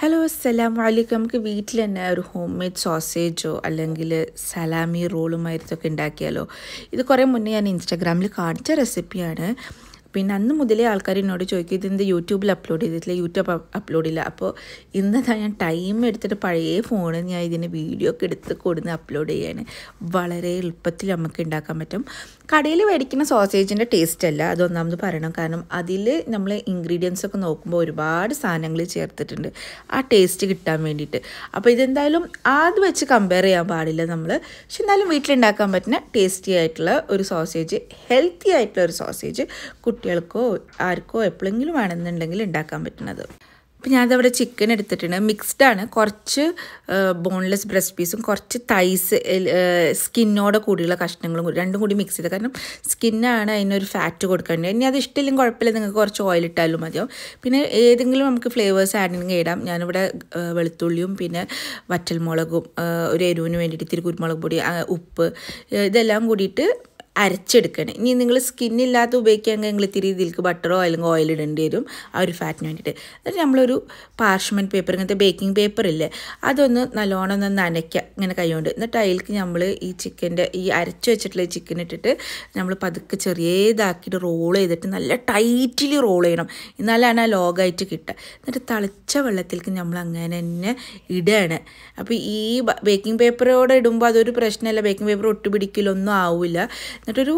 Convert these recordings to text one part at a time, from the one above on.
hello അസ്സലാം അലൈക്കും നമുക്ക് വീട്ടിൽ തന്നെ ഒരു ഹോം മെയ്ഡ് സോസേജോ അല്ലെങ്കിൽ സലാമി റോളുമായിരുന്നൊക്കെ ഉണ്ടാക്കിയാലോ ഇത് കുറേ മുന്നേ ഞാൻ ഇൻസ്റ്റാഗ്രാമിൽ കാണിച്ച റെസിപ്പിയാണ് പിന്നെ അന്ന് മുതലേ ആൾക്കാർ എന്നോട് ചോദിക്കും ഇതിൻ്റെ യൂട്യൂബിൽ അപ്ലോഡ് ചെയ്തിട്ടില്ല യൂട്യൂബ് അപ്ലോഡ് ഇല്ല അപ്പോൾ ഇന്നതാ ഞാൻ ടൈം എടുത്തിട്ട് പഴയ ഫോണിൽ ഞാൻ ഇതിന് വീഡിയോ ഒക്കെ എടുത്ത് കൊടുന്ന് അപ്ലോഡ് ചെയ്യാൻ വളരെ എളുപ്പത്തിൽ നമുക്ക് ഉണ്ടാക്കാൻ പറ്റും കടയിൽ മേടിക്കുന്ന സോസേജിൻ്റെ ടേസ്റ്റ് അല്ല അതൊന്നാമത് പറയണം കാരണം അതിൽ നമ്മൾ ഇൻഗ്രീഡിയൻസ് ഒക്കെ നോക്കുമ്പോൾ ഒരുപാട് സാധനങ്ങൾ ചേർത്തിട്ടുണ്ട് ആ ടേസ്റ്റ് കിട്ടാൻ വേണ്ടിയിട്ട് അപ്പോൾ ഇതെന്തായാലും അത് വെച്ച് കമ്പയർ ചെയ്യാൻ പാടില്ല നമ്മൾ പക്ഷെ എന്നാലും വീട്ടിലുണ്ടാക്കാൻ പറ്റുന്ന ടേസ്റ്റി ആയിട്ടുള്ള ഒരു സോസേജ് ഹെൽത്തി ആയിട്ടുള്ള ഒരു സോസേജ് കുട്ടികൾക്കോ ആർക്കോ എപ്പോഴെങ്കിലും വേണമെന്നുണ്ടെങ്കിൽ ഉണ്ടാക്കാൻ പറ്റുന്നത് അപ്പം ഞാനതവിടെ ചിക്കൻ എടുത്തിട്ടുണ്ട് മിക്സ്ഡ് ആണ് കുറച്ച് ബോൺലെസ് ബ്രസ്റ്റ് പീസും കുറച്ച് തൈസ് സ്കിന്നോടെ കൂടിയുള്ള കഷ്ണങ്ങളും കൂടി രണ്ടും കൂടി മിക്സ് ചെയ്തത് കാരണം സ്കിന്നാണ് അതിനൊരു ഫാറ്റ് കൊടുക്കേണ്ടത് ഇനി അത് ഇഷ്ടമില്ലെങ്കിൽ കുഴപ്പമില്ല നിങ്ങൾക്ക് കുറച്ച് ഓയിൽ ഇട്ടാലും മതിയാവും പിന്നെ ഏതെങ്കിലും നമുക്ക് ഫ്ലേവേഴ്സ് ആഡ് ചെയ്യണമെങ്കിൽ ഇടാം ഞാനിവിടെ വെളുത്തുള്ളിയും പിന്നെ വറ്റൽമുളകും ഒരു എരിവിന് വേണ്ടിയിട്ട് ഇത്തിരി കുരുമുളക് പൊടി ഉപ്പ് ഇതെല്ലാം കൂടിയിട്ട് അരച്ചെടുക്കണം ഇനി നിങ്ങൾ സ്കിന്നില്ലാത്ത ഉപയോഗിക്കുകയാണെങ്കിൽ നിങ്ങൾ ഇത്തിരി ഇതിലേക്ക് ബട്ടറോ അല്ലെങ്കിൽ ഓയിൽ ഇടേണ്ടി വരും ആ ഒരു ഫാറ്റിന് വേണ്ടിയിട്ട് എന്നിട്ട് നമ്മളൊരു പാർഷ്മെൻറ്റ് പേപ്പർ ഇങ്ങനത്തെ ബേക്കിംഗ് പേപ്പർ ഇല്ലേ അതൊന്ന് നല്ലോണം ഒന്ന് നനയ്ക്കുക ഇങ്ങനെ കൈകൊണ്ട് എന്നിട്ട് അതിലേക്ക് നമ്മൾ ഈ ചിക്കൻ്റെ ഈ അരച്ച് വെച്ചിട്ടുള്ള ചിക്കൻ ഇട്ടിട്ട് നമ്മൾ പതുക്കെ ചെറിയതാക്കിയിട്ട് റോൾ ചെയ്തിട്ട് നല്ല ടൈറ്റിൽ റോൾ ചെയ്യണം എന്നാലാണ് ആ ലോഗായിട്ട് കിട്ടുക എന്നിട്ട് തളിച്ച വെള്ളത്തിലേക്ക് നമ്മൾ അങ്ങനെ തന്നെ ഇടുകയാണ് അപ്പോൾ ഈ ബേക്കിംഗ് പേപ്പറോടെ ഇടുമ്പോൾ അതൊരു പ്രശ്നമല്ല ബേക്കിംഗ് പേപ്പർ ഒട്ടുപിടിക്കലൊന്നും ഒന്നും ആവില്ല എന്നിട്ടൊരു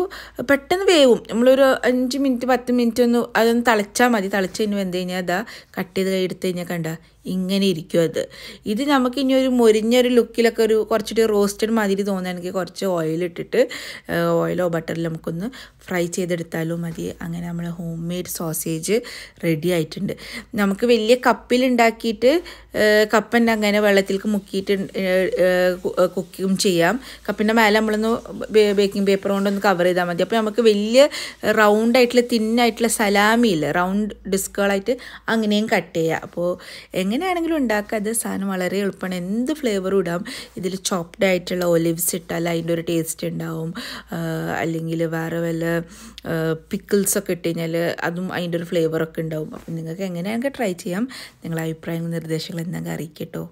പെട്ടെന്ന് വേവും നമ്മളൊരു അഞ്ച് മിനിറ്റ് പത്ത് മിനിറ്റ് ഒന്ന് അതൊന്ന് തിളച്ചാൽ മതി തിളച്ച് കഴിഞ്ഞാൽ എന്ത് കഴിഞ്ഞാൽ അതാ കട്ട് ചെയ്ത് എടുത്തു കഴിഞ്ഞാൽ കണ്ട ഇങ്ങനെ ഇരിക്കും അത് ഇത് നമുക്ക് ഇനി ഒരു ഒരു ലുക്കിലൊക്കെ ഒരു കുറച്ചിട്ട് റോസ്റ്റഡ് മാതിരി തോന്നുകയാണെങ്കിൽ കുറച്ച് ഓയിൽ ഇട്ടിട്ട് ഓയിലോ ബട്ടറിൽ നമുക്കൊന്ന് ഫ്രൈ ചെയ്തെടുത്താലും മതി അങ്ങനെ നമ്മൾ ഹോം മെയ്ഡ് സോസേജ് റെഡി ആയിട്ടുണ്ട് നമുക്ക് വലിയ കപ്പിലുണ്ടാക്കിയിട്ട് കപ്പൻ്റെ അങ്ങനെ വെള്ളത്തിലേക്ക് മുക്കിയിട്ട് കുക്കിങ് ചെയ്യാം കപ്പിൻ്റെ മേലെ നമ്മളൊന്ന് ബേക്കിംഗ് പേപ്പർ കൊണ്ടൊന്ന് ഒന്ന് കവർ ചെയ്താൽ മതി അപ്പോൾ നമുക്ക് വലിയ റൗണ്ട് ആയിട്ടുള്ള തിന്നായിട്ടുള്ള സലാമി ഇല്ല റൗണ്ട് ഡിസ്കുകളായിട്ട് അങ്ങനെയും കട്ട് ചെയ്യുക അപ്പോൾ എങ്ങനെയാണെങ്കിലും ഉണ്ടാക്കുക അത് സാധനം വളരെ എളുപ്പമാണ് എന്ത് ഫ്ലേവറും ഇടാം ഇതിൽ ചോപ്ഡ് ആയിട്ടുള്ള ഒലിവ്സ് ഇട്ടാൽ അതിൻ്റെ ഒരു ടേസ്റ്റ് ഉണ്ടാവും അല്ലെങ്കിൽ വേറെ വല്ല പിക്കിൾസൊക്കെ ഇട്ട് കഴിഞ്ഞാൽ അതും അതിൻ്റെ ഒരു ഫ്ലേവറൊക്കെ ഉണ്ടാവും അപ്പം നിങ്ങൾക്ക് എങ്ങനെയാണെങ്കിൽ ട്രൈ ചെയ്യാം നിങ്ങളുടെ അഭിപ്രായങ്ങളും നിർദ്ദേശങ്ങളും എന്തെങ്കിലും അറിയിക്കട്ടോ